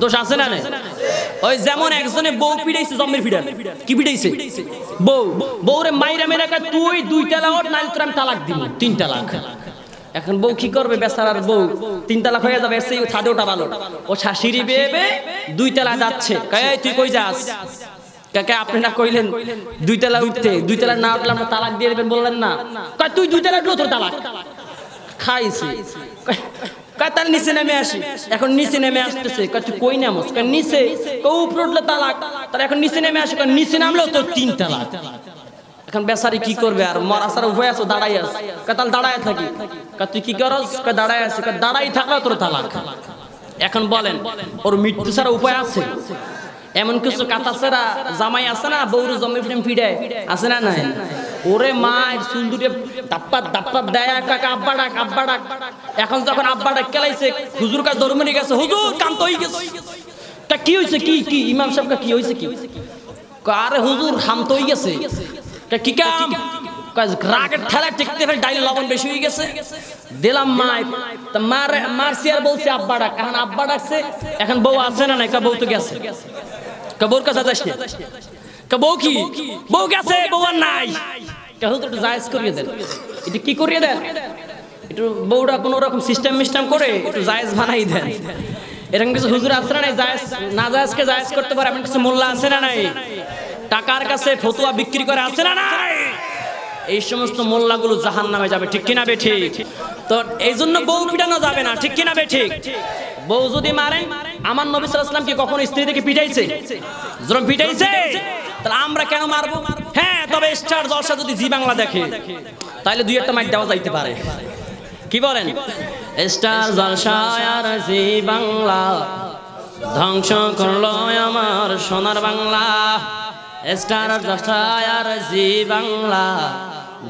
দোষ আছে না ওই যেমন একজনে বউ পিড়াইছে জমির ফিডান কি পিড়াইছে বউ বউরে মাইরা মেরা তুই দুই তালাক নাই তোর আমি তালাক দিব তিন তালাক এখন বউ কি করবে বেচারার বউ তিন তালাক হয়ে যাবে সেই ছাদে ওটা ভালো ও শাশুড়ি বেবে দুই তালা যাচ্ছে কায় তুই কই যাস কাকে না কইলেন দুই তালা উঠতে দুই তালা না উঠলে আমরা তালাক দিয়ে দেবেন বললেন না তুই দুই তালা উঠলো তোর তালাক খাইছি কাতার নিচে নেমে আসি এখন নিচে নেমে আসতেছে কাছে কই নামস নিচে কেউ উপরে উঠলো তালাক তার এখন নিচে নেমে আসে কারণ নিচে নামলো তো তিন তালাক এখন বেসারি কি করবে আর সার উভয় আছো দাঁড়াই আস কাতাল দাঁড়ায় থাকি তুই কি করস দাঁড়ায় আছি দাঁড়াই থাকলে তোর তালাক এখন বলেন ওর মৃত্যু ছাড়া উপায় আছে এমন কিছু সেরা জামাই আছে না বৌরু জমি ফিরে ফিরে আছে না নাই ওরে মায়ের সুন্দুরে দাপ্পাত দাপ্পাত দেয় কাকা আব্বা ডাক আব্বা ডাক এখন যখন আব্বা ডাক কেলাইছে হুজুর কাছে দরমনি গেছে হুজুর কান্ত হয়ে গেছে তা কি হয়েছে কি কি ইমাম সাহেবকে কি হয়েছে কি আরে হুজুর খামত হয়ে গেছে তা কি কাম রাগের ঠেলা টিকতে ফেলে ডাইলে লবণ বেশি হয়ে গেছে দিলাম মায় তা মার মার বলছে আব্বা ডাক এখন আব্বা ডাকছে এখন বউ আছে না নাই কা বউ তো গেছে কবর কাছে যাস কা বউ কি বউ গেছে বউ আর নাই এটা একটু জায়েজ করিয়ে দেন এটা কি করিয়ে দেন একটু বউরা কোনো রকম সিস্টেম মিস্টেম করে একটু জায়েজ বানাই দেন এরকম কিছু হুজুর আছে না নাই জায়েজ না জায়েজকে জায়েজ করতে পারে এমন কিছু মোল্লা আছে না নাই টাকার কাছে ফতুয়া বিক্রি করে আছে না নাই এই সমস্ত মোল্লাগুলো জাহান নামে যাবে ঠিক কিনা ঠিক তো এই জন্য বউ পিটানো যাবে না ঠিক কিনা ঠিক বউ যদি মারেন আমার নবী সাল্লাল্লাহু আলাইহি কি কখনো স্ত্রী থেকে পিটাইছে যখন পিটাইছে তাহলে আমরা কেন মারবো হ্যাঁ তবে স্টার জলসা যদি জি বাংলা দেখে তাহলে দুই একটা মাইক দেওয়া যাইতে পারে কি বলেন স্টার জলসা আর জি বাংলা ধ্বংস করলো আমার সোনার বাংলা স্টার জলসা আর জি বাংলা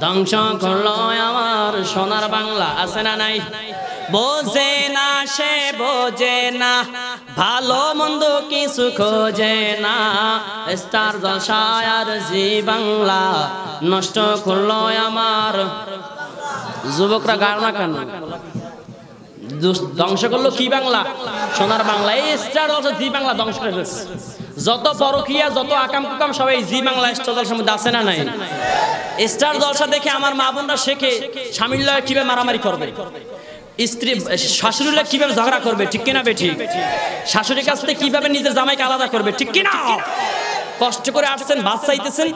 ধ্বংস করলো আমার সোনার বাংলা আছে না নাই বোঝে না সে বোঝে না ভালো মন্দ কিছু খোঁজে না স্টার জলসায় জি বাংলা নষ্ট করল আমার যুবকরা গান না কেন ধ্বংস করলো কি বাংলা সোনার বাংলা এই স্টার জলসা জি বাংলা ধ্বংস করে ফেলছে যত পরকিয়া যত আকাম কুকাম সবাই জি বাংলা স্টার জলসার মধ্যে আছে না নাই স্টার দলসা দেখে আমার মা বোনরা শেখে স্বামীর লয় কিভাবে মারামারি করবে স্ত্রী শাশুড়িরা কিভাবে ঝগড়া করবে ঠিক কিনা বেঠি শাশুড়ির কাছ থেকে কিভাবে নিজের জামাইকে আলাদা করবে ঠিক কিনা কষ্ট করে আসছেন ভাত চাইতেছেন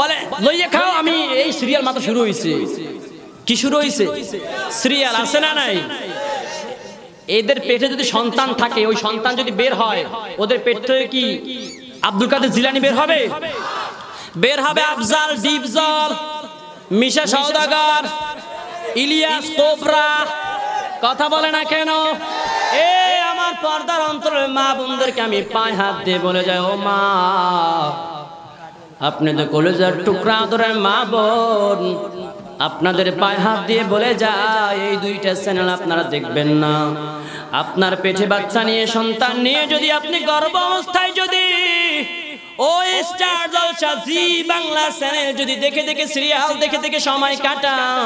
বলে লইয়ে খাও আমি এই সিরিয়াল মাথা শুরু হয়েছে কি শুরু হয়েছে সিরিয়াল আছে না নাই এদের পেটে যদি সন্তান থাকে ওই সন্তান যদি বের হয় ওদের পেট থেকে কি আব্দুল কাদের জিলানি বের হবে বের হবে আফজাল ডিপজল মিশা সওদাগর ইলিয়াস কোবরা কথা বলে না কেন এ আমার পর্দার অন্তরে মা বোনদেরকে আমি পায়ে হাত দিয়ে বলে যাই ও মা আপনি তো কলেজের টুকরা ধরে মা বোন আপনাদের পায়ে হাত দিয়ে বলে যায় এই দুইটা চ্যানেল আপনারা দেখবেন না আপনার পেটে বাচ্চা নিয়ে সন্তান নিয়ে যদি আপনি গর্ব অবস্থায় যদি ওই Star Jalsha Zee Bangla channel যদি দেখে দেখে সিরিয়াল দেখে দেখে সময় কাটান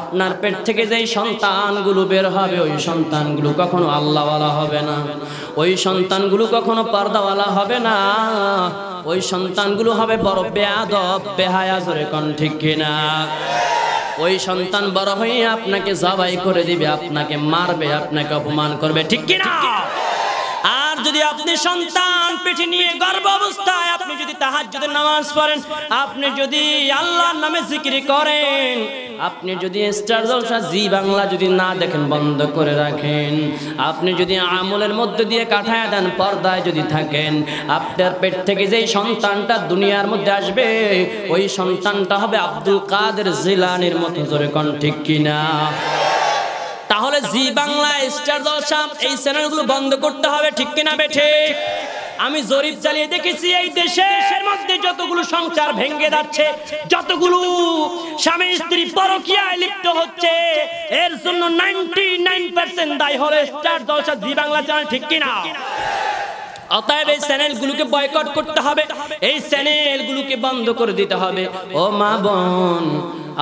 আপনার পেট থেকে যেই সন্তানগুলো বের হবে ওই সন্তানগুলো কখনো আল্লাহওয়ালা হবে না ওই সন্তানগুলো কখনো পর্দাওয়ালা হবে না ওই সন্তানগুলো হবে বড় বেয়াদ বেহায়া জোরে কন ঠিক কিনা ওই সন্তান বড় হয়ে আপনাকে জবাই করে দিবে আপনাকে মারবে আপনাকে অপমান করবে ঠিক কিনা যদি আপনি সন্তান পেটে নিয়ে গর্ব অবস্থায় আপনি যদি তাহাজ্জুদের নামাজ পড়েন আপনি যদি আল্লাহর নামে জিকির করেন আপনি যদি স্টার জলসা জি বাংলা যদি না দেখেন বন্ধ করে রাখেন আপনি যদি আমলের মধ্যে দিয়ে কাঠায় দেন পর্দায় যদি থাকেন আপনার পেট থেকে যেই সন্তানটা দুনিয়ার মধ্যে আসবে ওই সন্তানটা হবে আব্দুল কাদের জিলানির মতো জোরে কন কিনা তাহলে জি বাংলা স্টার দশা এই চ্যানেলগুলো বন্ধ করতে হবে ঠিক কিনা বেঠে আমি জরিপ চালিয়ে দেখেছি এই দেশের মধ্যে যতগুলো সংসার ভেঙে যাচ্ছে যতগুলো স্বামী স্ত্রী পরকিয়ায় লিপ্ত হচ্ছে এর জন্য নাইনটি নাইন পার্সেন্ট দায় হলো স্টার দশা জি বাংলা চ্যানেল ঠিক কিনা অতএব এই চ্যানেলগুলোকে বয়কট করতে হবে এই চ্যানেলগুলোকে বন্ধ করে দিতে হবে ও মা বোন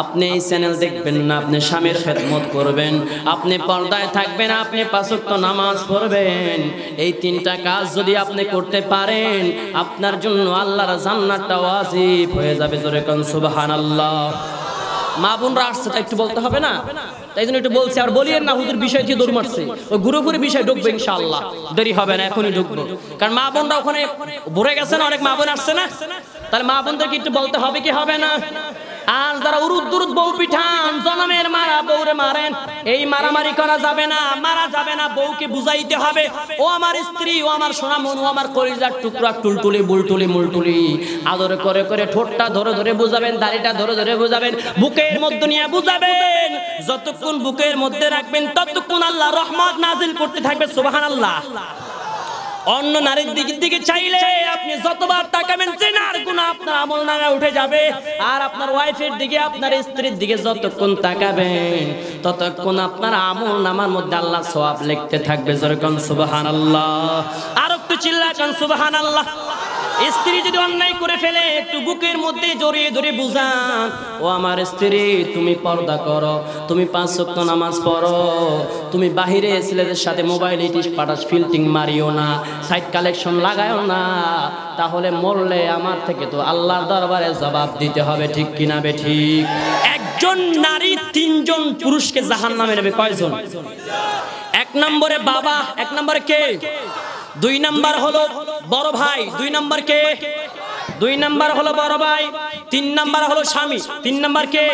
আপনি এই চ্যানেল দেখবেন না আপনি স্বামীর খেদমত করবেন আপনি পর্দায় থাকবেন আপনি পাঁচক্ত নামাজ পড়বেন এই তিনটা কাজ যদি আপনি করতে পারেন আপনার জন্য আল্লাহর জান্নাতটা ওয়াজিব হয়ে যাবে জোরে সুবহানাল্লাহ মা বোনরা আসছে তা একটু বলতে হবে না তাই জন্য একটু বলছি আর বলিয়েন না হুজুর বিষয় কি দৌড় মারছে ওই ঘুরে ঘুরে বিষয় ঢুকবে ইনশাআল্লাহ দেরি হবে না এখনই ঢুকবো কারণ মা বোনরা ওখানে ভরে গেছে না অনেক মা বোন আসছে না তাহলে মা বোনদেরকে একটু বলতে হবে কি হবে না আজ যারা উরুদ দুরুদ বউ পিঠান জনমের মারা বউরে মারেন এই মারামারি করা যাবে না মারা যাবে না বউকে বুঝাইতে হবে ও আমার স্ত্রী ও আমার সোনা মনু আমার কলিজার টুকরা টুলটুলি বুলটুলি মুলটুলি আদর করে করে ঠোঁটটা ধরে ধরে বুঝাবেন দাড়িটা ধরে ধরে বুঝাবেন বুকের মধ্যে নিয়ে বুঝাবেন যতক্ষণ বুকের মধ্যে রাখবেন ততক্ষণ আল্লাহ রহমত নাজিল করতে থাকবে সুবহানাল্লাহ আল্লাহ অন্য নারীর দিক দিকে চাইলে আপনি যতবার তাকাবেন জেনার গুণ আপনার আমল নামে উঠে যাবে আর আপনার ওয়াইফের দিকে আপনার স্ত্রীর দিকে যতক্ষণ তাকাবেন ততক্ষণ আপনার আমল নামার মধ্যে আল্লাহ সওয়াব লিখতে থাকবে যেরকম সুবহানাল্লাহ আর একটু চিল্লাকান সুবহানাল্লাহ স্ত্রী যদি অন্যায় করে ফেলে একটু বুকের মধ্যে জড়িয়ে ধরে বুঝান ও আমার স্ত্রী তুমি পর্দা করো তুমি পাঁচ সপ্তাহ নামাজ পড়ো তুমি বাহিরে ছেলেদের সাথে মোবাইল ইটিস পাটাস ফিল্টিং মারিও না সাইড কালেকশন লাগায়ও না তাহলে মরলে আমার থেকে তো আল্লাহর দরবারে জবাব দিতে হবে ঠিক কিনা বে ঠিক একজন নারী তিনজন পুরুষকে জাহান নামে নেবে কয়জন এক নম্বরে বাবা এক নম্বরে কে দুই নাম্বার হলো বড় ভাই দুই নাম্বার কে দুই নাম্বার হলো বড় ভাই তিন নাম্বার হলো স্বামী তিন নাম্বার কে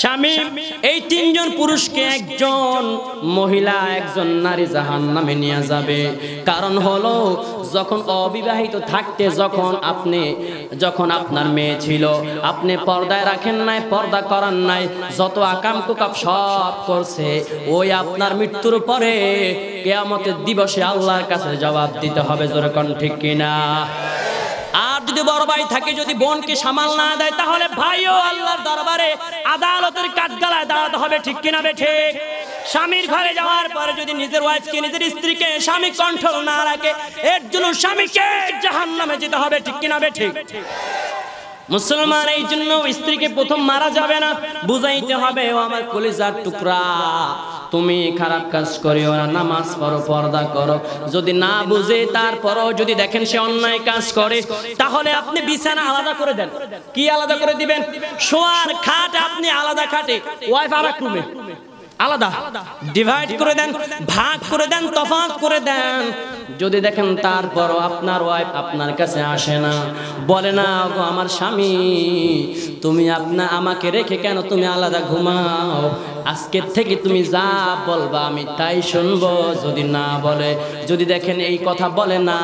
স্বামী এই তিনজন পুরুষকে একজন মহিলা একজন নারী জাহান নামে নিয়ে যাবে কারণ হলো যখন অবিবাহিত থাকতে যখন আপনি যখন আপনার মেয়ে ছিল আপনি পর্দায় রাখেন নাই পর্দা করান নাই যত আকাম কুকাপ সব করছে ওই আপনার মৃত্যুর পরে কেয়ামতের দিবসে আল্লাহর কাছে জবাব দিতে হবে যেরকম ঠিক কিনা যদি বড় ভাই থাকে যদি বোনকে সামাল না দেয় তাহলে ভাইও আল্লাহর দরবারে আদালতের কাঠগালায় দাঁড়াতে হবে ঠিক কিনা বেঠে স্বামীর ঘরে যাওয়ার পরে যদি নিজের ওয়াইফকে নিজের স্ত্রীকে স্বামী কন্ট্রোল না রাখে এর জন্য স্বামীকে জাহান নামে যেতে হবে ঠিক কিনা বেঠে মুসলমান এই জন্য স্ত্রীকে প্রথম মারা যাবে না বুঝাইতে হবে ও আমার কলিজার টুকরা তুমি খারাপ কাজ করিও না নামাজ পড়ো পর্দা করো যদি না বুঝে তারপরও যদি দেখেন সে অন্যায় কাজ করে তাহলে আপনি বিছানা আলাদা করে দেন কি আলাদা করে দিবেন শোয়ার খাট আপনি আলাদা খাটে ওয়াইফ আর রুমে আলাদা ডিভাইড করে দেন ভাগ করে দেন তফাৎ করে দেন যদি দেখেন তারপর আপনার ওয়াইফ আপনার কাছে আসে না বলে না গো আমার স্বামী তুমি আপনা আমাকে রেখে কেন তুমি আলাদা ঘুমাও আজকের থেকে তুমি যা বলবা আমি তাই শুনবো যদি না বলে যদি দেখেন এই কথা বলে না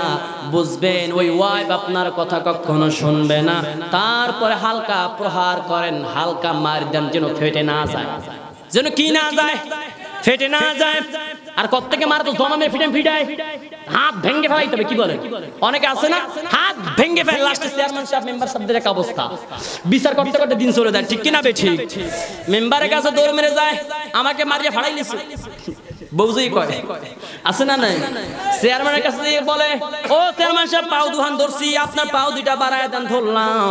বুঝবেন ওই ওয়াইফ আপনার কথা কখনো শুনবে না তারপরে হালকা প্রহার করেন হালকা মার দেন যেন ফেটে না যায় যেন কি না যায় ফেটে না যায় আর কত থেকে মারা তো জমামে ফিটে ফিটায় হাত ভেঙে ফেলাই তবে কি বলে অনেকে আছে না হাত ভেঙে ফেলে লাস্টে চেয়ারম্যান সাহেব মেম্বার সাহেবদের এক অবস্থা বিচার করতে করতে দিন চলে যায় ঠিক কিনা বে ঠিক মেম্বারের কাছে দৌড় মেরে যায় আমাকে মারিয়ে ফাড়াই নিছে বউজি কয় আছে না নাই চেয়ারম্যানের কাছে বলে ও চেয়ারম্যান সাহেব পাও দুহান ধরছি আপনার পাও দুইটা বাড়ায় দেন ধরলাম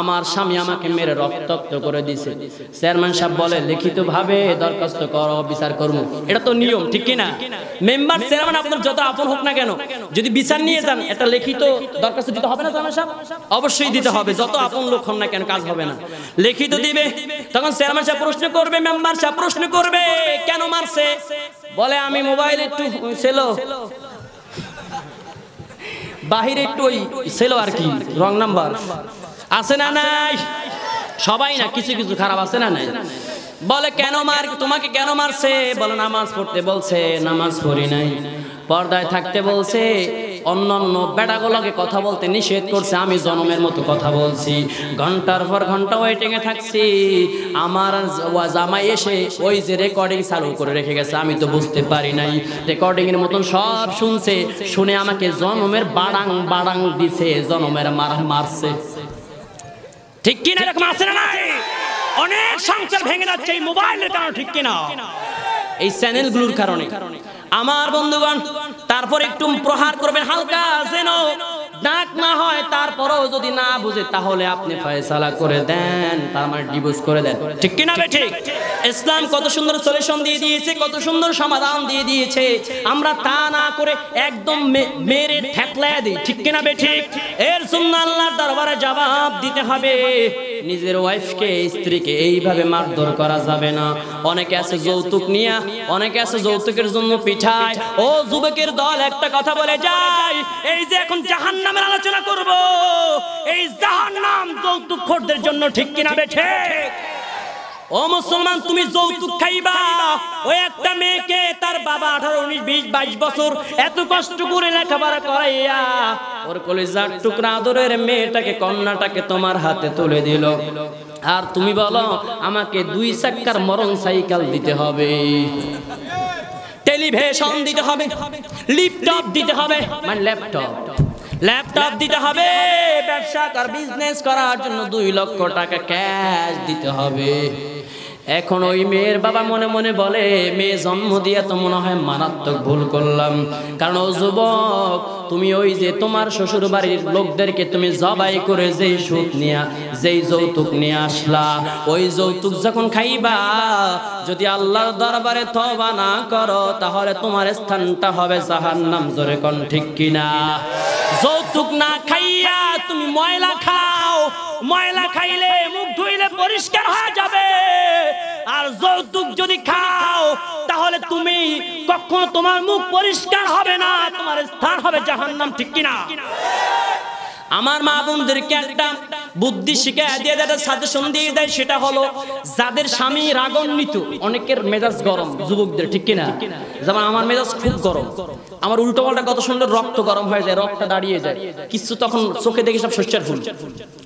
আমার স্বামী আমাকে মেরে রক্তাক্ত করে দিছে চেয়ারম্যান সাহেব বলে লিখিত ভাবে দরখাস্ত কর বিচার করবো এটা তো নিয়ম ঠিক কিনা মেম্বার চেয়ারম্যান আপনার যত আপন হোক না কেন যদি বিচার নিয়ে যান এটা লিখিত দরখাস্ত দিতে হবে না চেয়ারম্যান সাহেব অবশ্যই দিতে হবে যত আপন লোক হন না কেন কাজ হবে না লিখিত দিবে তখন চেয়ারম্যান সাহেব প্রশ্ন করবে মেম্বার সাহেব প্রশ্ন করবে কেন মারছে বলে আমি মোবাইল একটু ছিল বাহিরে একটু ওই ছিল আর কি রং নাম্বার আছে না নাই সবাই না কিছু কিছু খারাপ আছে না নাই বলে কেন মার তোমাকে কেন মারছে বলে নামাজ পড়তে বলছে নামাজ পড়ি নাই পর্দায় থাকতে বলছে অন্য অন্য বেটাগুলোকে কথা বলতে নিষেধ করছে আমি জনমের মতো কথা বলছি ঘন্টার পর ঘন্টা ওয়েটিংয়ে থাকছি আমার জামাই এসে ওই যে রেকর্ডিং চালু করে রেখে গেছে আমি তো বুঝতে পারি নাই রেকর্ডিংয়ের মতন সব শুনছে শুনে আমাকে জনমের বাড়াং বাড়াং দিছে জনমের মার মারছে ঠিক কিনা এরকম আছে না নাই অনেক সংসার ভেঙে যাচ্ছে এই মোবাইলের কারণে ঠিক কিনা এই চ্যানেলগুলোর কারণে আমার বন্ধুগণ তারপর একটু প্রহার করবেন হালকা যেন ডাক না হয় তারপরও যদি না বুঝে তাহলে আপনি ফয়সালা করে দেন তার মানে ডিভোর্স করে দেন ঠিক কিনা ঠিক ইসলাম কত সুন্দর সলিউশন দিয়ে দিয়েছে কত সুন্দর সমাধান দিয়ে দিয়েছে আমরা তা না করে একদম মেরে ঠেকলায় দিই ঠিক কিনা বে ঠিক এর জন্য আল্লাহর দরবারে জবাব দিতে হবে নিজের ওয়াইফকে স্ত্রীকে এইভাবে মারধর করা যাবে না অনেকে আছে যৌতুক নিয়ে অনেকে আছে যৌতুকের জন্য পিঠায় ও যুবকের দল একটা কথা বলে যায় এই যে এখন জাহান্নামের আলোচনা করব এই জাহান্নাম যৌতুক খোরদের জন্য ঠিক কিনা বে ঠিক ও মুসলমান তুমি যৌতুক খাইবা ওই একটা মেয়েকে তার বাবা আঠারো উনিশ বিশ বাইশ বছর এত কষ্ট করে লেখাপড়া করাইয়া ওর কলিজার টুকরা আদরের মেয়েটাকে কন্যাটাকে তোমার হাতে তুলে দিল আর তুমি বলো আমাকে দুই চাক্কার মরণ সাইকেল দিতে হবে টেলিভিশন দিতে হবে ল্যাপটপ দিতে হবে মানে ল্যাপটপ ল্যাপটপ দিতে হবে ব্যবসা কর বিজনেস করার জন্য দুই লক্ষ টাকা ক্যাশ দিতে হবে এখন ওই মেয়ের বাবা মনে মনে বলে মেয়ে জন্ম দিয়ে তো মনে হয় মারাত্মক ভুল করলাম কারণ ও যুবক তুমি ওই যে তোমার শ্বশুর বাড়ির লোকদেরকে তুমি জবাই করে যেই সুখ নিয়ে যেই যৌতুক নিয়ে আসলা ওই যৌতুক যখন খাইবা যদি আল্লাহর দরবারে তবা না করো তাহলে তোমার স্থানটা হবে জাহান্নাম জোরে কন ঠিক কিনা যৌতুক না খাইয়া তুমি ময়লা খা ময়লা খাইলে মুখ ধুইলে পরিষ্কার হয়ে যাবে আর যৌতুক যদি খাও তাহলে তুমি কখনো তোমার মুখ পরিষ্কার হবে না তোমার স্থান হবে জাহান্নাম ঠিক কিনা আমার মা বোনদেরকে একটা বুদ্ধি শিখে দিয়ে যেটা সাজেশন দিয়ে দেয় সেটা হলো যাদের স্বামী রাগান্বিত অনেকের মেজাজ গরম যুবকদের ঠিক কিনা যেমন আমার মেজাজ খুব গরম আমার উল্টো পাল্টা কত সুন্দর রক্ত গরম হয়ে যায় রক্তটা দাঁড়িয়ে যায় কিছু তখন চোখে দেখি সব শস্যের ফুল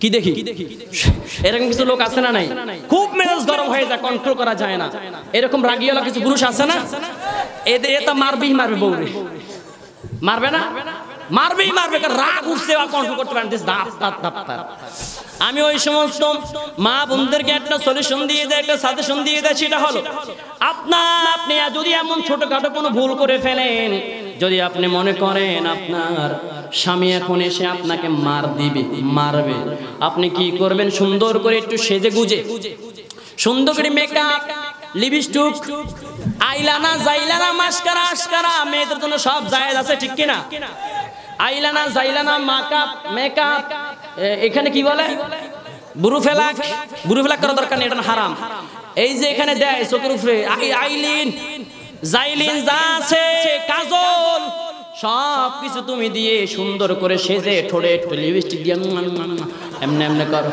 কি দেখি এরকম কিছু লোক আছে না নাই খুব মেজাজ গরম হয়ে যায় কন্ট্রোল করা যায় না এরকম রাগিওয়ালা কিছু পুরুষ আছে না এদের এটা মারবেই মারবে বউরে মারবে না মারবেই মারবে রাগ উঠছে বা কন্ট্রোল করতে পারেন আমি ওই সমস্ত মা বোনদেরকে একটা সলিউশন দিয়ে দেয় একটা সাজেশন দিয়ে দেয় সেটা হলো আপনার আপনি যদি এমন ছোটখাটো কোনো ভুল করে ফেলেন যদি আপনি মনে করেন আপনার স্বামী এখন এসে আপনাকে মার দিবে মারবে আপনি কি করবেন সুন্দর করে একটু সেজে গুজে সুন্দর করে মেকআপ লিপস্টিক আইলানা জাইলানা মাস্কারা আস্কারা মেয়েদের জন্য সব জায়েজ আছে ঠিক কিনা আইলানা জাইলানা মাকআপ মেকআপ এখানে কি বলে বুরু ফেলাক বুরু ফেলাক করার দরকার নেই এটা হারাম এই যে এখানে দেয় চোখের উপরে আইলিন জাইলিন যা আছে কাজল সব কিছু তুমি দিয়ে সুন্দর করে সেজে ঠোড়ে একটু লিপস্টিক দিয়ে এমনি এমনি কর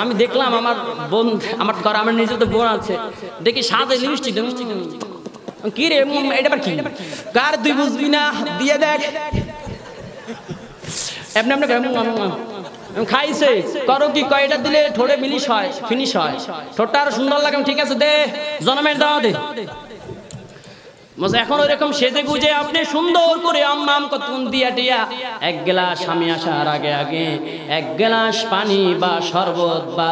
আমি দেখলাম আমার বোন আমার ঘর আমার নিজের তো বোন আছে দেখি সাজে লিপস্টিক কি রে এটা কি কার তুই বুঝবি না দিয়ে দেখ এমনি এমনি খাইছে করো কি কয়টা দিলে ঠোঁটে মিলিশ হয় ফিনিশ হয় ঠোঁটটা আরো সুন্দর লাগে ঠিক আছে দে জনমের দাও দে এখন ওইরকম সেজে গুজে আপনি সুন্দর করে আম্মাম কতক্ষণ দিয়া টিয়া এক গ্লাস আসার আগে আগে এক গ্লাস পানি বা শরবত বা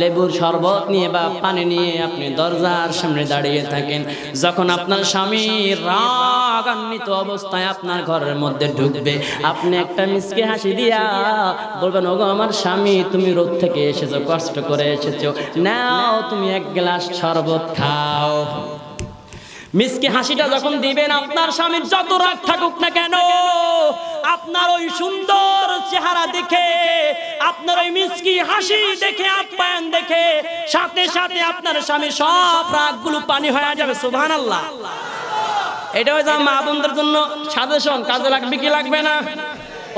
লেবুর শরবত নিয়ে বা পানি নিয়ে আপনি দরজার সামনে দাঁড়িয়ে থাকেন যখন আপনার স্বামী রাগান্বিত অবস্থায় আপনার ঘরের মধ্যে ঢুকবে আপনি একটা মিসকে হাসি দিয়া বলবেন ওগো আমার স্বামী তুমি রোদ থেকে এসেছো কষ্ট করে এসেছো নাও তুমি এক গ্লাস শরবত খাও মিসকি হাসিটা যখন দিবেন আপনার স্বামীর যত রাগ থাকুক না কেন আপনার ওই সুন্দর চেহারা দেখে আপনার ওই মিসকি হাসি দেখে আপ্যায়ন দেখে সাথে সাথে আপনার স্বামী সব রাগগুলো পানি হয়ে যাবে সুবহান আল্লাহ এটা হয়েছে আমার মা বোনদের জন্য সাজেশন কাজে লাগবে কি লাগবে না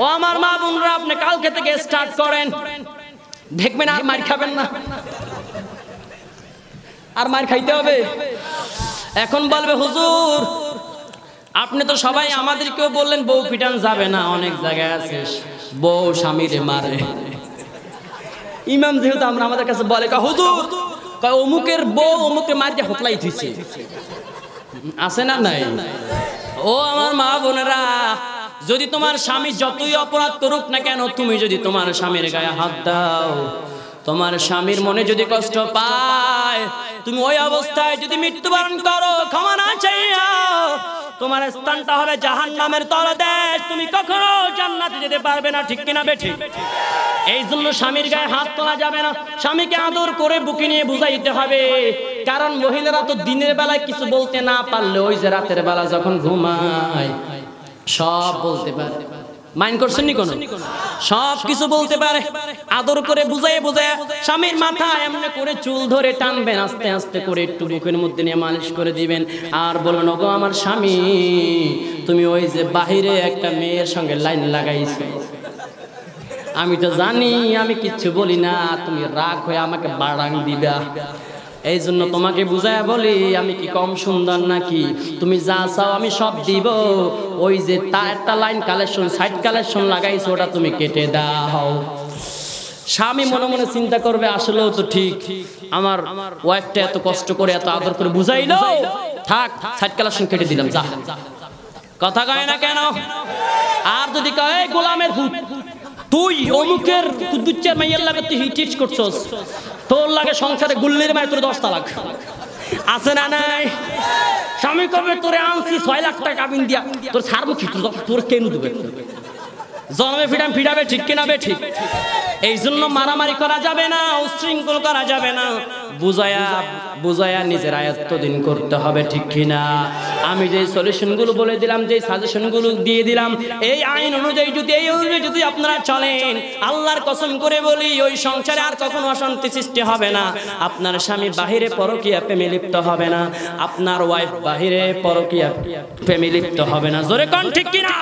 ও আমার মা বোনরা আপনি কালকে থেকে স্টার্ট করেন দেখবেন আর মার খাবেন না আর মার খাইতে হবে এখন বলবে হুজুর আপনি তো সবাই আমাদেরকেও বললেন বউ পিটান যাবে না অনেক জায়গায় আছে বউ স্বামীরে মারে ইমাম যেহেতু আমরা আমাদের কাছে বলে হুজুর অমুকের বউ অমুকে মারিয়ে হতলাই দিছে আছে না নাই ও আমার মা বোনেরা যদি তোমার স্বামী যতই অপরাধ করুক না কেন তুমি যদি তোমার স্বামীর গায়ে হাত দাও তোমার স্বামীর মনে যদি কষ্ট পায় তুমি ওই অবস্থায় যদি মৃত্যুবরণ করো ক্ষমা না তোমার স্থানটা হবে জাহান নামের দেশ তুমি কখনো জান্নাতে যেতে পারবে না ঠিক কিনা বেঠি এই জন্য স্বামীর গায়ে হাত তোলা যাবে না স্বামীকে আদর করে বুকে নিয়ে বুঝাইতে হবে কারণ মহিলারা তো দিনের বেলায় কিছু বলতে না পারলে ওই যে রাতের বেলা যখন ঘুমায় সব বলতে পারে করছেন নি সব কিছু বলতে পারে আদর করে বুঝায় বুঝায় স্বামীর মাথা এমনি করে চুল ধরে টানবেন আস্তে আস্তে করে একটু বুকের মধ্যে নিয়ে মালিশ করে দিবেন আর বলবেন ওগো আমার স্বামী তুমি ওই যে বাহিরে একটা মেয়ের সঙ্গে লাইন লাগাইছো আমি তো জানি আমি কিচ্ছু বলি না তুমি রাগ হয়ে আমাকে বাড়াং দিবা এই জন্য তোমাকে বুঝায় বলি আমি কি কম সুন্দর নাকি তুমি যা চাও আমি সব দিব ওই যে তা একটা লাইন কালেকশন সাইড কালেকশন লাগাইছো ওটা তুমি কেটে দাও স্বামী মনে মনে চিন্তা করবে আসলেও তো ঠিক আমার ওয়াইফটা এত কষ্ট করে এত আদর করে বুঝাইলো থাক সাইড কালেকশন কেটে দিলাম যা কথা কয় না কেন আর যদি কয় গোলামের তুই অমুকের দুচ্চা মাইয়ার লাগাতে তুই হিটিট করছস তোর লাগে সংসারে গুল্লির মায়ের তোর দশ তালাক আছে না নাই স্বামী কবে তোরে আনছি ছয় লাখ টাকা বিন দিয়া তোর ছাড়বো কি তোর কেন দেবে জন্মে ফিরাম ফিরাবে ঠিক কিনা ঠিক এই জন্য মারামারি করা যাবে না উশৃঙ্খল করা যাবে না বুঝায়া বুঝায়া নিজের আয়ত্ত দিন করতে হবে ঠিক কিনা আমি যে সলিউশন গুলো বলে দিলাম যে সাজেশন গুলো দিয়ে দিলাম এই আইন অনুযায়ী যদি এই অনুযায়ী যদি আপনারা চলেন আল্লাহর কসম করে বলি ওই সংসারে আর কখনো অশান্তি সৃষ্টি হবে না আপনার স্বামী বাহিরে পরকিয়া প্রেমে লিপ্ত হবে না আপনার ওয়াইফ বাহিরে পরকিয়া প্রেমে লিপ্ত হবে না জোরে কন ঠিক কিনা